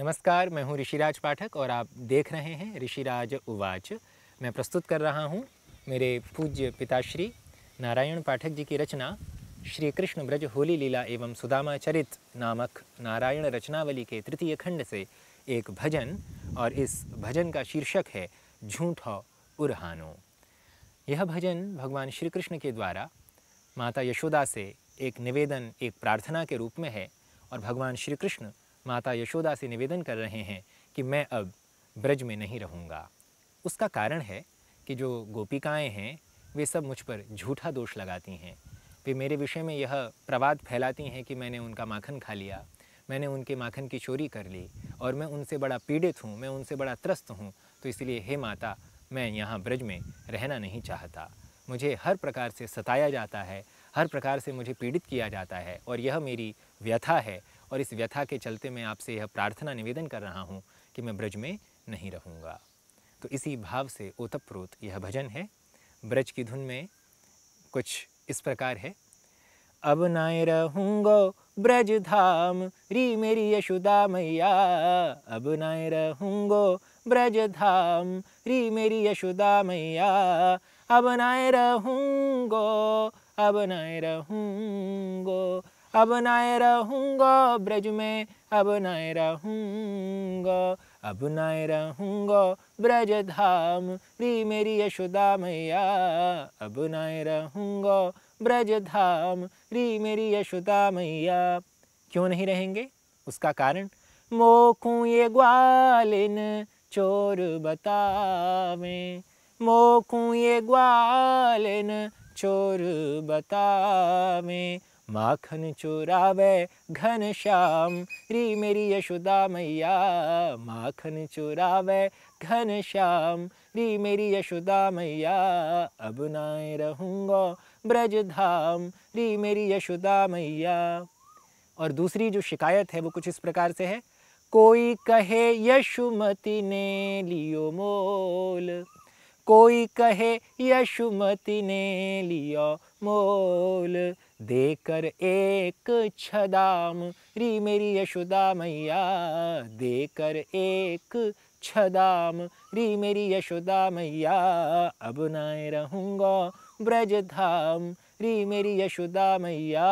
नमस्कार मैं हूं ऋषिराज पाठक और आप देख रहे हैं ऋषिराज उवाच मैं प्रस्तुत कर रहा हूं मेरे पूज्य पिताश्री नारायण पाठक जी की रचना श्री कृष्ण ब्रज होली लीला एवं सुदामा चरित नामक नारायण रचनावली के तृतीय खंड से एक भजन और इस भजन का शीर्षक है झूठो उरहानो यह भजन भगवान श्री कृष्ण के द्वारा माता यशोदा से एक निवेदन एक प्रार्थना के रूप में है और भगवान श्री कृष्ण माता यशोदा से निवेदन कर रहे हैं कि मैं अब ब्रज में नहीं रहूँगा उसका कारण है कि जो गोपिकाएँ हैं वे सब मुझ पर झूठा दोष लगाती हैं वे मेरे विषय में यह प्रवाद फैलाती हैं कि मैंने उनका माखन खा लिया मैंने उनके माखन की चोरी कर ली और मैं उनसे बड़ा पीड़ित हूँ मैं उनसे बड़ा त्रस्त हूँ तो इसलिए हे माता मैं यहाँ ब्रज में रहना नहीं चाहता मुझे हर प्रकार से सताया जाता है हर प्रकार से मुझे पीड़ित किया जाता है और यह मेरी व्यथा है और इस व्यथा के चलते मैं आपसे यह प्रार्थना निवेदन कर रहा हूँ कि मैं ब्रज में नहीं रहूँगा तो इसी भाव से ओतप्रोत यह भजन है ब्रज की धुन में कुछ इस प्रकार है अब नाय रहूंगो ब्रज धाम री मेरी यशुदा मैया अब नाय रहूंगो ब्रज धाम री मेरी यशुदा मैया अब नाय रहूंगो अब नाय रहूंगो अब नाए रहूँगा ब्रज में अब नाए रहूँगा अब नाए रहूँगा ब्रज धाम री मेरी यशोदा मैया अब नाए रहूँगा ब्रज धाम री मेरी यशोदा मैया क्यों नहीं रहेंगे उसका कारण मोखूँ ये ग्वालिन चोर बतावे मोखूँ ये ग्वालिन चोर बतावे माखन चुरावे श्याम री मेरी यशोदा मैया माखन चुरावे श्याम री मेरी यशोदा मैया अब नाए रहूँगा ब्रज धाम री मेरी यशोदा मैया और दूसरी जो शिकायत है वो कुछ इस प्रकार से है कोई कहे यशुमति ने लियो मोल कोई कहे यशुमति ने लियो मोल देकर एक छदाम री मेरी यशोदा मैया देकर एक छदाम री मेरी यशोदा मैया अब नाए रहूँगा ब्रज धाम री मेरी यशोदा मैया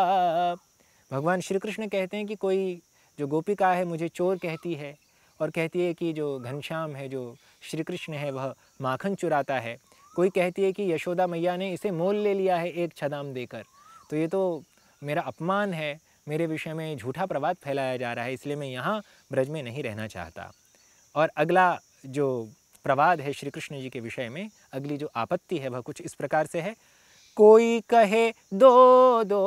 भगवान श्री कृष्ण कहते हैं कि कोई जो गोपिका है मुझे चोर कहती है और कहती है कि जो घनश्याम है जो श्री कृष्ण है वह माखन चुराता है कोई कहती है कि यशोदा मैया ने इसे मोल ले लिया है एक छदाम देकर तो ये तो मेरा अपमान है मेरे विषय में झूठा प्रवाद फैलाया जा रहा है इसलिए मैं यहाँ ब्रज में नहीं रहना चाहता और अगला जो प्रवाद है श्री कृष्ण जी के विषय में अगली जो आपत्ति है वह कुछ इस प्रकार से है कोई कहे दो दो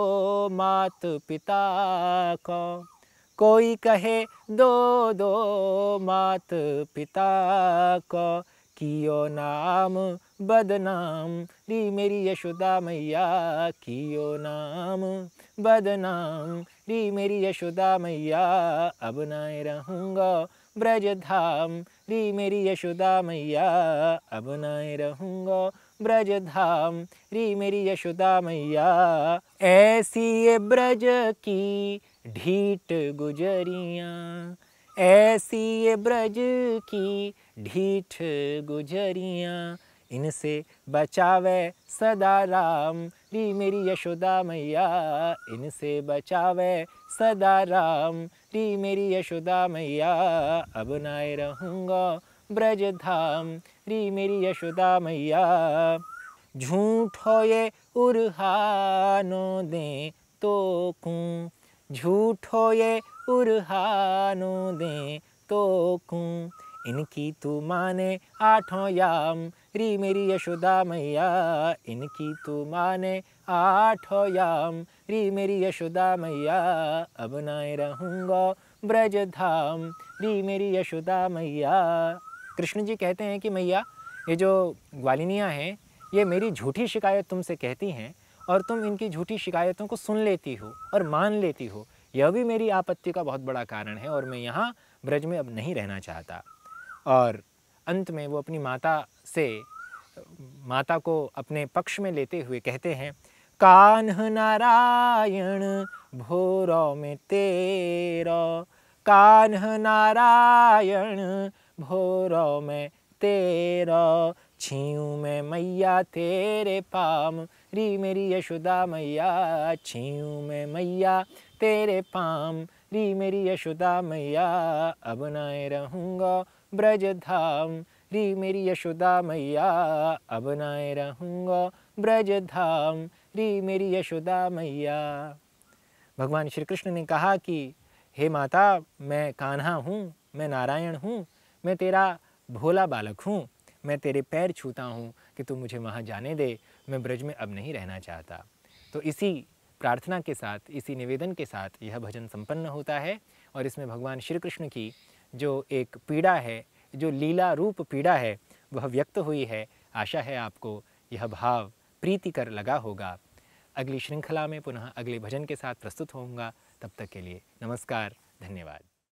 मात पिता को कोई कहे दो दो मात पिता को कियो नाम बदनाम री मेरी यशोदा मैया कियो नाम बदनाम री मेरी यशोदा मैया अब नाए रहूँगा ब्रज धाम री मेरी यशोदा मैया अब नाए रहूँगा ब्रज धाम री मेरी यशोदा मैया ऐसी ये ब्रज की ढीठ गुजरियाँ ऐसी ये ब्रज की ढीठ गुजरिया इनसे बचावे सदा राम री मेरी यशोदा मैया इनसे बचावे सदा राम री मेरी यशोदा मैया अब नाए रहूँगा ब्रज धाम री मेरी यशोदा मैया झूठ हो ये उर्हानो दें तो कूँ झूठो ये उरहानो दे तो कू इनकी तू माने आठों याम री मेरी यशोदा मैया इनकी तू माने आठों याम री मेरी यशोदा मैया अब नाए रहूँगा ब्रज धाम री मेरी यशोदा मैया कृष्ण जी कहते हैं कि मैया ये जो ग्वालिनियाँ हैं ये मेरी झूठी शिकायत तुमसे कहती हैं और तुम इनकी झूठी शिकायतों को सुन लेती हो और मान लेती हो यह भी मेरी आपत्ति का बहुत बड़ा कारण है और मैं यहाँ ब्रज में अब नहीं रहना चाहता और अंत में वो अपनी माता से माता को अपने पक्ष में लेते हुए कहते हैं कान्ह नारायण भोरो में तेरो कान्ह नारायण भोरो में तेरो छीऊँ मैं मैया तेरे पाम री मेरी यशोदा मैया छीऊँ मैं मैया तेरे पाम री मेरी यशोदा मैया अब नाए रहूँगा ब्रज धाम री मेरी यशोदा मैया अब नाए रहूँगा ब्रज धाम री मेरी यशोदा मैया भगवान श्री कृष्ण ने कहा कि हे माता मैं कान्हा हूँ मैं नारायण हूँ मैं तेरा भोला बालक हूँ मैं तेरे पैर छूता हूँ कि तू मुझे वहाँ जाने दे मैं ब्रज में अब नहीं रहना चाहता तो इसी प्रार्थना के साथ इसी निवेदन के साथ यह भजन संपन्न होता है और इसमें भगवान श्री कृष्ण की जो एक पीड़ा है जो लीला रूप पीड़ा है वह व्यक्त हुई है आशा है आपको यह भाव प्रीति कर लगा होगा अगली श्रृंखला में पुनः अगले भजन के साथ प्रस्तुत होऊंगा तब तक के लिए नमस्कार धन्यवाद